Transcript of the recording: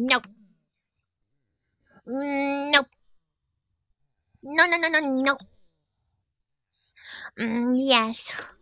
Nope. Nope. No, no, no, no, no. Mm, yes.